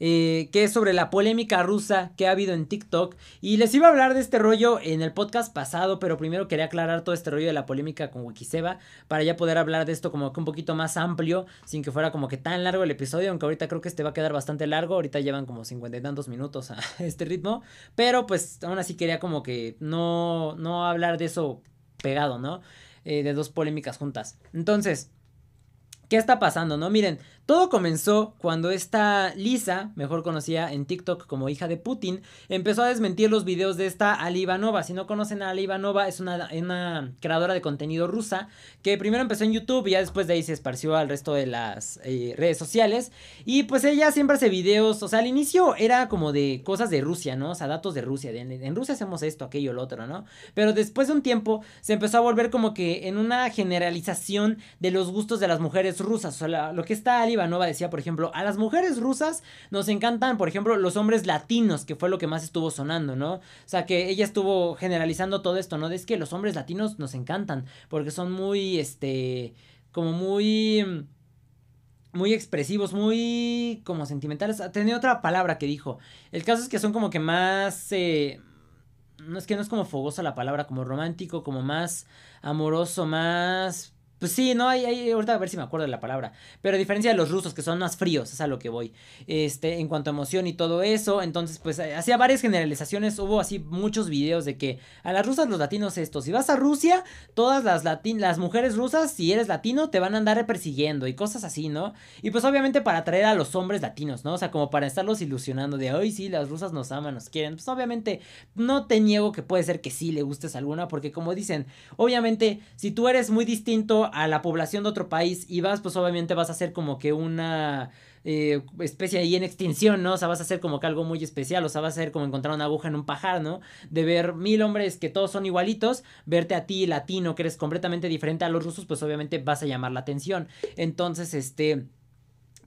Eh, que es sobre la polémica rusa que ha habido en TikTok. Y les iba a hablar de este rollo en el podcast pasado, pero primero quería aclarar todo este rollo de la polémica con Wikiseba para ya poder hablar de esto como que un poquito más amplio, sin que fuera como que tan largo el episodio, aunque ahorita creo que este va a quedar bastante largo, ahorita llevan como cincuenta y tantos minutos a este ritmo, pero pues aún así quería como que no, no hablar de eso pegado, ¿no? Eh, de dos polémicas juntas. Entonces, ¿qué está pasando, no? Miren, todo comenzó cuando esta Lisa, mejor conocida en TikTok como hija de Putin, empezó a desmentir los videos de esta Ali Ivanova. Si no conocen a Ali es una, creadora de contenido rusa que primero empezó en YouTube y ya después de ahí se esparció al resto de las eh, redes sociales. Y pues ella siempre hace videos, o sea, al inicio era como de cosas de Rusia, ¿no? O sea, datos de Rusia. en Rusia hacemos esto, aquello, lo otro, ¿no? Pero después de un tiempo se empezó a volver como que en una generalización de los gustos de las mujeres rusas. O sea, lo que está Ali Ivanova decía, por ejemplo, a las mujeres rusas nos encantan, por ejemplo, los hombres latinos, que fue lo que más estuvo sonando, ¿no? O sea, que ella estuvo generalizando todo esto, ¿no? De es que los hombres latinos nos encantan, porque son muy, este, como muy muy expresivos, muy como sentimentales. Ah, tenía otra palabra que dijo. El caso es que son como que más... Eh, no es que no es como fogosa la palabra, como romántico, como más amoroso, más pues sí, no, hay, ahorita a ver si me acuerdo de la palabra. Pero a diferencia de los rusos, que son más fríos, es a lo que voy. Este, en cuanto a emoción y todo eso, entonces, pues eh, hacía varias generalizaciones. Hubo así muchos videos de que a las rusas, los latinos, esto. Si vas a Rusia, todas las, las mujeres rusas, si eres latino, te van a andar persiguiendo y cosas así, ¿no? Y pues obviamente para atraer a los hombres latinos, ¿no? O sea, como para estarlos ilusionando de, hoy sí, las rusas nos aman, nos quieren. Pues obviamente, no te niego que puede ser que sí le gustes alguna, porque como dicen, obviamente, si tú eres muy distinto a la población de otro país y vas, pues obviamente vas a ser como que una eh, especie ahí en extinción, ¿no? O sea, vas a ser como que algo muy especial, o sea, vas a ser como encontrar una aguja en un pajar, ¿no? De ver mil hombres que todos son igualitos, verte a ti latino, que eres completamente diferente a los rusos, pues obviamente vas a llamar la atención. Entonces, este...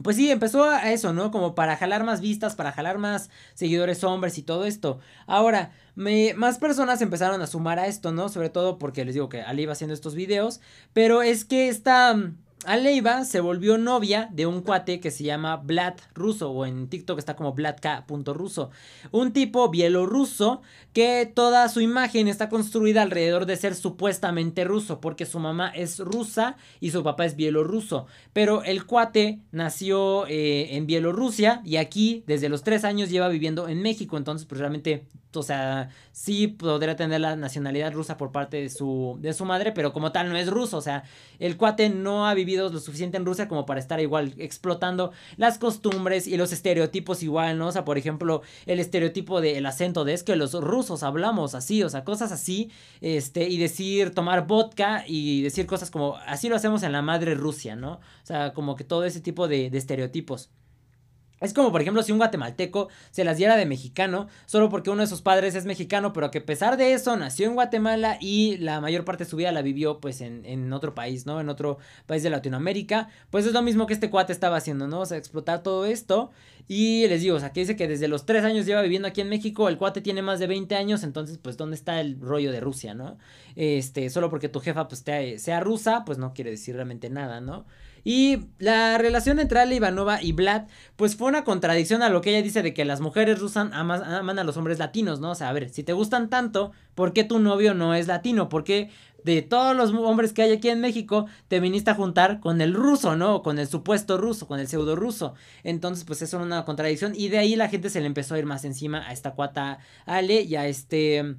Pues sí, empezó a eso, ¿no? Como para jalar más vistas, para jalar más seguidores hombres y todo esto. Ahora, más personas empezaron a sumar a esto, ¿no? Sobre todo porque les digo que Ali iba haciendo estos videos. Pero es que esta Aleiva se volvió novia de un cuate que se llama Vlad Ruso, o en TikTok está como Vladka.ruso. Un tipo bielorruso que toda su imagen está construida alrededor de ser supuestamente ruso, porque su mamá es rusa y su papá es bielorruso. Pero el cuate nació eh, en Bielorrusia y aquí desde los tres años lleva viviendo en México, entonces pues realmente, o sea, sí podría tener la nacionalidad rusa por parte de su, de su madre, pero como tal no es ruso, o sea, el cuate no ha vivido lo suficiente en Rusia como para estar igual explotando las costumbres y los estereotipos igual, ¿no? O sea, por ejemplo, el estereotipo del acento de es que los rusos hablamos así, o sea, cosas así, este, y decir tomar vodka y decir cosas como así lo hacemos en la madre Rusia, ¿no? O sea, como que todo ese tipo de estereotipos. Es como, por ejemplo, si un guatemalteco se las diera de mexicano, solo porque uno de sus padres es mexicano, pero que a pesar de eso nació en Guatemala y la mayor parte de su vida la vivió pues en, en otro país, ¿no? En otro país de Latinoamérica. Pues es lo mismo que este cuate estaba haciendo, ¿no? O sea, explotar todo esto. Y les digo, o sea, que dice que desde los tres años lleva viviendo aquí en México, el cuate tiene más de 20 años, entonces pues ¿dónde está el rollo de Rusia, ¿no? Este, solo porque tu jefa pues sea rusa, pues no quiere decir realmente nada, ¿no? Y la relación entre Ale Ivanova y Vlad, pues fue una contradicción a lo que ella dice de que las mujeres rusas aman, a los hombres latinos, ¿no? O sea, a ver, si te gustan tanto, ¿por qué tu novio no es latino? ¿Por qué de todos los hombres que hay aquí en México, te viniste a juntar con el ruso, ¿no? con el supuesto ruso, con el pseudo ruso. Entonces, pues eso era una contradicción. Y de ahí la gente se le empezó a ir más encima a esta cuata Ale y a este.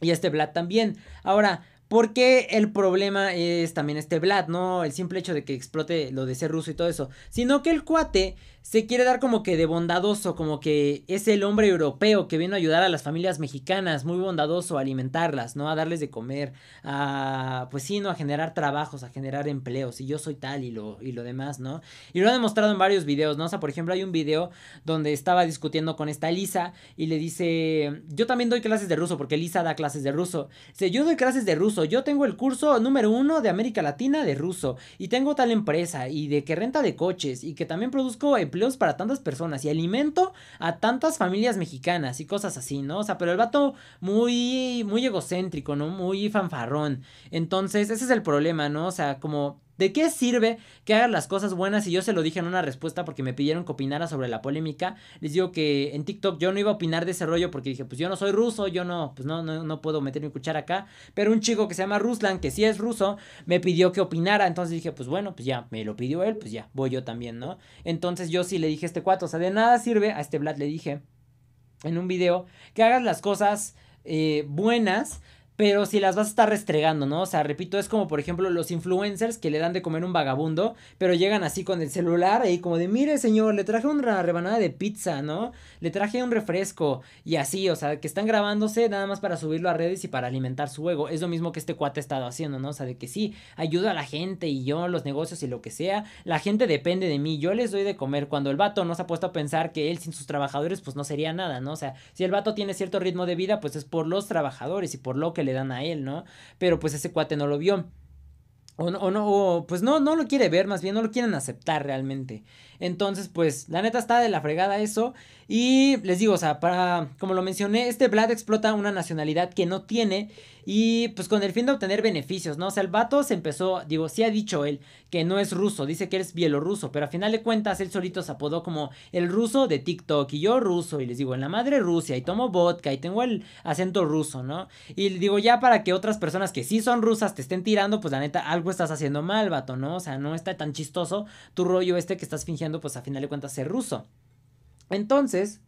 Y a este Vlad también. Ahora, porque el problema es también este Vlad, no el simple hecho de que explote lo de ser ruso y todo eso, sino que el cuate se quiere dar como que de bondadoso, como que es el hombre europeo que viene a ayudar a las familias mexicanas, muy bondadoso, a alimentarlas, ¿no? A darles de comer, a, pues sí, ¿no? A generar trabajos, a generar empleos, y yo soy tal y lo, y lo demás, ¿no? Y lo ha demostrado en varios videos, ¿no? O sea, por ejemplo, hay un video donde estaba discutiendo con esta Lisa y le dice, yo también doy clases de ruso, porque Lisa da clases de ruso. sea, yo doy clases de ruso yo tengo el curso número uno de América Latina de ruso y tengo tal empresa y de que renta de coches y que también produzco empleos para tantas personas y alimento a tantas familias mexicanas y cosas así, ¿no? O sea, pero el vato muy, muy egocéntrico, ¿no? Muy fanfarrón. Entonces, ese es el problema, ¿no? O sea, como ¿De qué sirve que hagas las cosas buenas? Y yo se lo dije en una respuesta porque me pidieron que opinara sobre la polémica. Les digo que en TikTok yo no iba a opinar de ese rollo porque dije, pues yo no soy ruso, yo no, pues no, no, puedo meter mi cuchara acá. Pero un chico que se llama Ruslan, que sí es ruso, me pidió que opinara. Entonces dije, pues bueno, pues ya, me lo pidió él, pues ya, voy yo también, ¿no? Entonces yo sí le dije a este cuatro o sea, de nada sirve, a este Vlad le dije en un video, que hagas las cosas eh, buenas pero si las vas a estar restregando, ¿no? O sea, repito, es como por ejemplo los influencers que le dan de comer un vagabundo, pero llegan así con el celular y como de, mire señor, le traje una rebanada de pizza, ¿no? Le traje un refresco y así, o sea, que están grabándose nada más para subirlo a redes y para alimentar su ego. Es lo mismo que este cuate ha estado haciendo, ¿no? O sea, de que sí, ayuda a la gente y yo, los negocios y lo que sea, la gente depende de mí, yo les doy de comer cuando el vato no se ha puesto a pensar que él sin sus trabajadores pues no sería nada, ¿no? O sea, si el vato tiene cierto ritmo de vida pues es por los trabajadores y por lo que le dan a él, ¿no? Pero pues ese cuate no lo vio. O no, o no pues no, no lo quiere ver, más bien no lo quieren aceptar realmente. Entonces, pues, la neta está de la fregada eso. Y les digo, o sea, para, como lo mencioné, este Vlad explota una nacionalidad que no tiene y pues con el fin de obtener beneficios, ¿no? O sea, el vato se empezó, digo, sí ha dicho él que no es ruso, dice que es bielorruso, pero a final de cuentas él solito se apodó como el ruso de TikTok y yo ruso y les digo, en la madre Rusia y tomo vodka y tengo el acento ruso, ¿no? Y digo, ya para que otras personas que sí son rusas te estén tirando, pues la neta, algo estás haciendo mal, vato, ¿no? O sea, no está tan chistoso tu rollo este que estás fingiendo, pues a final de cuentas ser ruso. Entonces,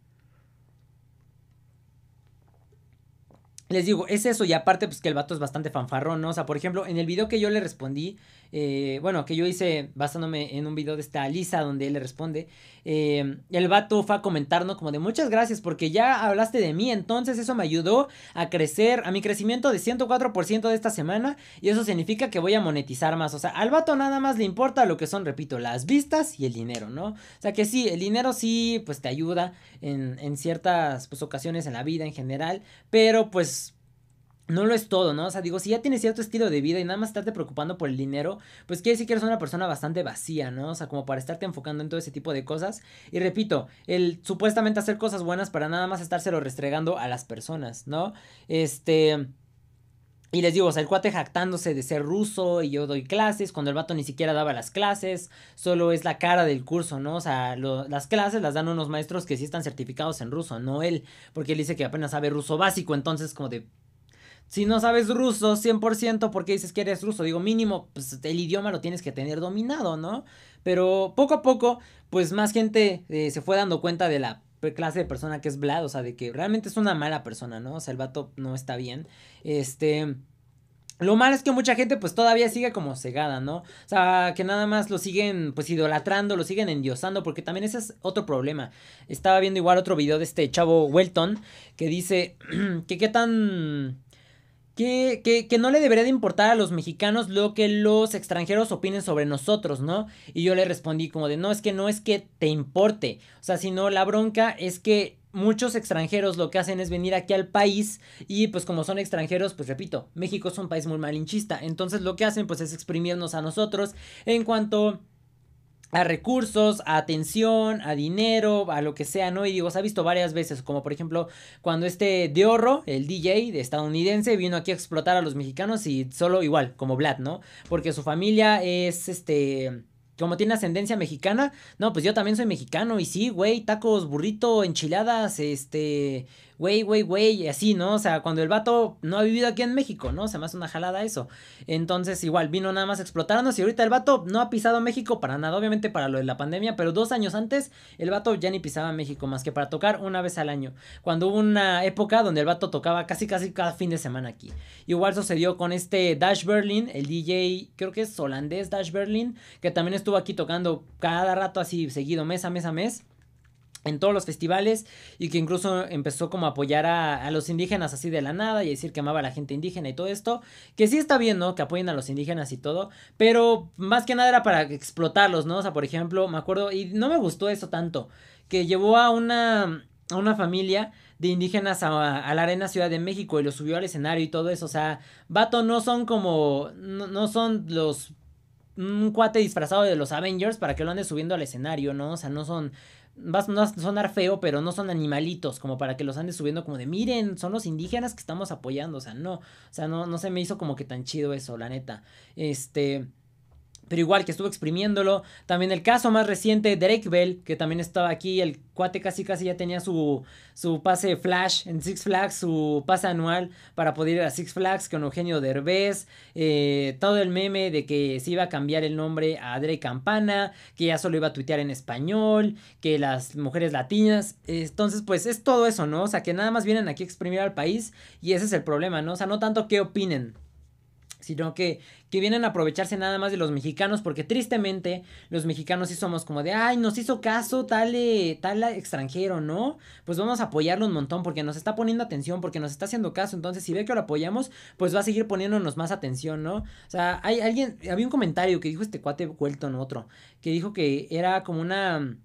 Les digo, es eso. Y aparte, pues que el vato es bastante fanfarrón, ¿no? O sea, por ejemplo, en el video que yo le respondí, eh, bueno, que yo hice basándome en un video de esta Lisa donde él le responde, eh, el vato fue a comentarnos como de muchas gracias porque ya hablaste de mí, entonces eso me ayudó a crecer, a mi crecimiento de 104% de esta semana y eso significa que voy a monetizar más, o sea, al vato nada más le importa lo que son, repito, las vistas y el dinero, ¿no? O sea que sí, el dinero sí, pues te ayuda en, ciertas pues, ocasiones en la vida en general, pero pues no lo es todo, ¿no? O sea, digo, si ya tienes cierto estilo de vida y nada más estarte preocupando por el dinero, pues quiere decir que eres una persona bastante vacía, ¿no? O sea, como para estarte enfocando en todo ese tipo de cosas. Y repito, el supuestamente hacer cosas buenas para nada más estárselo restregando a las personas, ¿no? Este. Y les digo, o sea, el cuate jactándose de ser ruso y yo doy clases, cuando el vato ni siquiera daba las clases, solo es la cara del curso, ¿no? O sea, las clases las dan unos maestros que sí están certificados en ruso, no él, porque él dice que apenas sabe ruso básico, entonces como de, si no sabes ruso 100%, ¿por qué dices que eres ruso? Digo, mínimo, pues el idioma lo tienes que tener dominado, ¿no? Pero poco a poco, pues más gente eh, se fue dando cuenta de la clase de persona que es Vlad, o sea, de que realmente es una mala persona, ¿no? O sea, el vato no está bien. Este... Lo malo es que mucha gente pues todavía sigue como cegada, ¿no? O sea, que nada más lo siguen pues idolatrando, lo siguen endiosando, porque también ese es otro problema. Estaba viendo igual otro video de este chavo Welton que dice que qué tan que, no le debería de importar a los mexicanos lo que los extranjeros opinen sobre nosotros, ¿no? Y yo le respondí como de, no, es que no es que te importe, o sea, sino la bronca es que muchos extranjeros lo que hacen es venir aquí al país y pues como son extranjeros, pues repito, México es un país muy malinchista, entonces lo que hacen pues es exprimirnos a nosotros en cuanto a recursos, a atención, a dinero, a lo que sea, ¿no? Y digo, se ha visto varias veces, como por ejemplo cuando este Deorro, el DJ de estadounidense, vino aquí a explotar a los mexicanos y solo igual, como Vlad, ¿no? Porque su familia es este como tiene ascendencia mexicana, no, pues yo también soy mexicano y sí, güey, tacos, burrito, enchiladas, este, güey, güey, güey, así, ¿no? O sea, cuando el vato no ha vivido aquí en México, ¿no? se me hace una jalada eso. Entonces, igual, vino nada más a explotarnos y ahorita el vato no ha pisado México para nada, obviamente para lo de la pandemia, pero dos años antes el vato ya ni pisaba México más que para tocar una vez al año. Cuando hubo una época donde el vato tocaba casi, casi cada fin de semana aquí. Igual sucedió con este Dash Berlin, el DJ, creo que es holandés Dash Berlin, que también estuvo aquí tocando cada rato así seguido, mes a mes a mes en todos los festivales y que incluso empezó como a apoyar a, los indígenas así de la nada y decir que amaba a la gente indígena y todo esto, que sí está bien, ¿no? Que apoyen a los indígenas y todo, pero más que nada era para explotarlos, ¿no? O sea, por ejemplo, me acuerdo, y no me gustó eso tanto, que llevó a una, a una familia de indígenas a, a, la Arena Ciudad de México y los subió al escenario y todo eso, o sea, vato no son como, no, no son los un cuate disfrazado de los Avengers para que lo ande subiendo al escenario, ¿no? O sea, no son Vas a sonar feo, pero no son animalitos, como para que los andes subiendo como de, miren, son los indígenas que estamos apoyando, o sea, no, o sea, no, no se me hizo como que tan chido eso, la neta. Este, pero igual que estuvo exprimiéndolo. También el caso más reciente, Drake Bell, que también estaba aquí, el cuate casi casi ya tenía su, su pase flash en Six Flags, su pase anual para poder ir a Six Flags con Eugenio Derbez, eh, todo el meme de que se iba a cambiar el nombre a Drake Campana, que ya solo iba a tuitear en español, que las mujeres latinas, entonces pues es todo eso, ¿no? O sea, que nada más vienen aquí a exprimir al país y ese es el problema, ¿no? O sea, no tanto qué opinen sino que, que vienen a aprovecharse nada más de los mexicanos, porque tristemente los mexicanos sí somos como de, ay, nos hizo caso tal, eh, tal extranjero, ¿no? Pues vamos a apoyarlo un montón, porque nos está poniendo atención, porque nos está haciendo caso, entonces si ve que lo apoyamos, pues va a seguir poniéndonos más atención, ¿no? O sea, hay alguien, había un comentario que dijo este cuate en otro, que dijo que era como una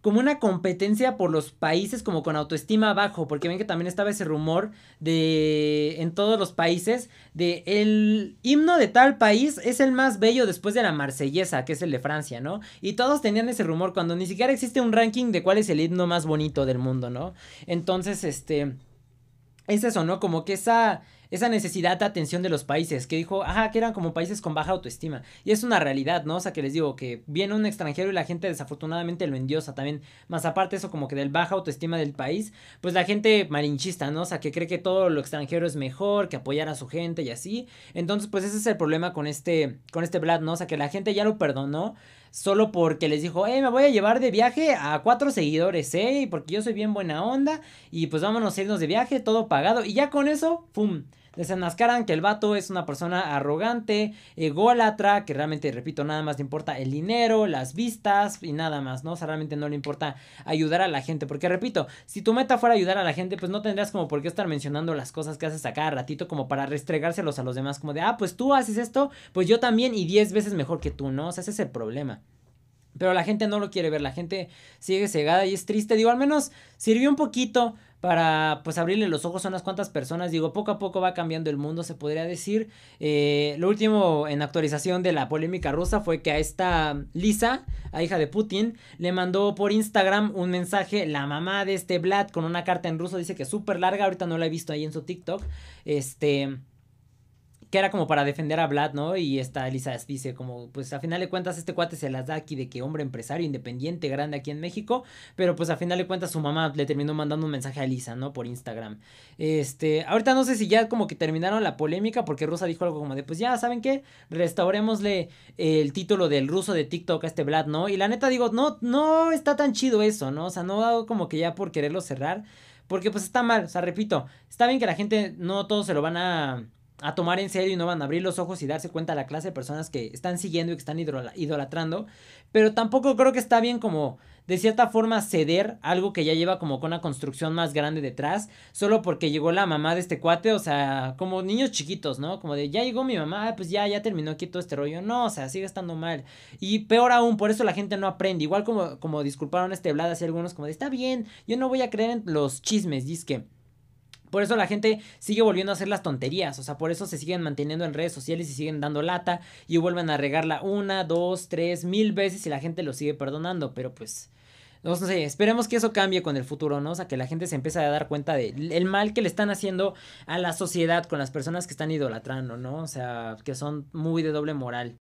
como una competencia por los países como con autoestima bajo, porque ven que también estaba ese rumor de en todos los países de el himno de tal país es el más bello después de la marsellesa, que es el de Francia, ¿no? Y todos tenían ese rumor cuando ni siquiera existe un ranking de cuál es el himno más bonito del mundo, ¿no? Entonces, este es eso, ¿no? Como que esa esa necesidad de atención de los países, que dijo, ajá, que eran como países con baja autoestima. Y es una realidad, ¿no? O sea, que les digo que viene un extranjero y la gente desafortunadamente lo endiosa también. Más aparte eso como que del baja autoestima del país, pues la gente marinchista, ¿no? O sea, que cree que todo lo extranjero es mejor, que apoyar a su gente y así. Entonces, pues ese es el problema con este, con este Vlad, ¿no? O sea, que la gente ya lo perdonó solo porque les dijo, hey, eh, me voy a llevar de viaje a cuatro seguidores, ¿eh? Porque yo soy bien buena onda y pues vámonos a irnos de viaje, todo pagado. Y ya con eso, ¡pum! Desenmascaran que el vato es una persona arrogante, ególatra, que realmente, repito, nada más le importa el dinero, las vistas y nada más, ¿no? O sea, realmente no le importa ayudar a la gente. Porque, repito, si tu meta fuera ayudar a la gente, pues no tendrías como por qué estar mencionando las cosas que haces a cada ratito como para restregárselos a los demás, como de, ah, pues tú haces esto, pues yo también y diez veces mejor que tú, ¿no? O sea, ese es el problema. Pero la gente no lo quiere ver, la gente sigue cegada y es triste. Digo, al menos sirvió un poquito para pues abrirle los ojos a unas cuantas personas. Digo, poco a poco va cambiando el mundo, se podría decir. Eh, lo último en actualización de la polémica rusa fue que a esta mm, Lisa, a hija de Putin, le mandó por Instagram un mensaje la mamá de este Vlad con una carta en ruso, dice que es súper larga, ahorita no la he visto ahí en su TikTok. Este que era como para defender a Vlad, ¿no? Y esta Elisa dice como, pues a final de cuentas este cuate se las da aquí de que hombre empresario independiente grande aquí en México, pero pues a final de cuentas su mamá le terminó mandando un mensaje a Elisa, ¿no? Por Instagram. Este, ahorita no sé si ya como que terminaron la polémica porque Rosa dijo algo como de, pues ya, ¿saben qué? Restaurémosle eh, el título del ruso de TikTok a este Vlad, ¿no? Y la neta digo, no, no está tan chido eso, ¿no? O sea, no hago como que ya por quererlo cerrar, porque pues está mal, o sea, repito, está bien que la gente no todos se lo van a a tomar en serio y no van a abrir los ojos y darse cuenta de la clase de personas que están siguiendo y que están idolatrando. Pero tampoco creo que está bien como de cierta forma ceder algo que ya lleva como con una construcción más grande detrás, solo porque llegó la mamá de este cuate, o sea, como niños chiquitos, ¿no? Como de, ya llegó mi mamá, ah, pues ya, ya terminó aquí todo este rollo. No, o sea, sigue estando mal. Y peor aún, por eso la gente no aprende. Igual como, como disculparon este Vlad hace algunos, como de, está bien, yo no voy a creer en los chismes, dice por eso la gente sigue volviendo a hacer las tonterías, o sea, por eso se siguen manteniendo en redes sociales y siguen dando lata y vuelven a regarla una, dos, tres, mil veces y la gente lo sigue perdonando, pero pues... No, sé, esperemos que eso cambie con el futuro, ¿no? O sea, que la gente se empiece a dar cuenta del el mal que le están haciendo a la sociedad con las personas que están idolatrando, ¿no? O sea, que son muy de doble moral.